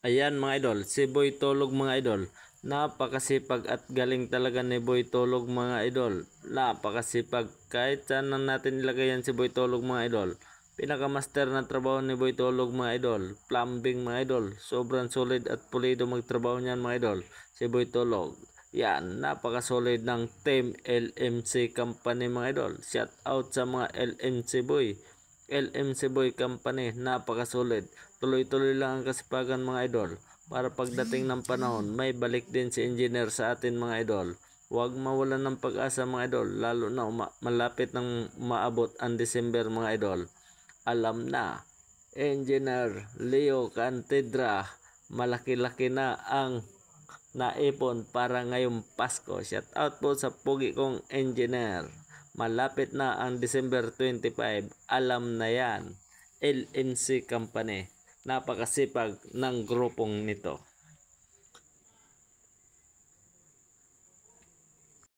Ayan mga idol, si Boy Tulog mga idol. Napakasipag at galing talaga ni Boy Tulog mga idol. Napakasipag kahit saan na natin ilagay si Boy Tulog mga idol. Pinakamaster na trabaho ni Boy Tulog mga idol. Plumbing mga idol. Sobrang solid at pulido magtrabaho niyan mga idol. Si Boy Tulog. Yan, napakasolid ng Team LMC Company mga idol. Shout out sa mga LMC boy. LM Ceboy Company, napakasolid. Tuloy-tuloy lang ang kasipagan mga idol. Para pagdating ng panahon, may balik din si engineer sa atin mga idol. Huwag mawalan ng pag-asa mga idol, lalo na malapit ng maabot ang December mga idol. Alam na, Engineer Leo Cantedra, malaki-laki na ang naipon para ngayong Pasko. Shout out po sa pogi kong engineer. Malapit na ang December 25. Alam na yan. LNC Company. Napakasipag ng grupong nito.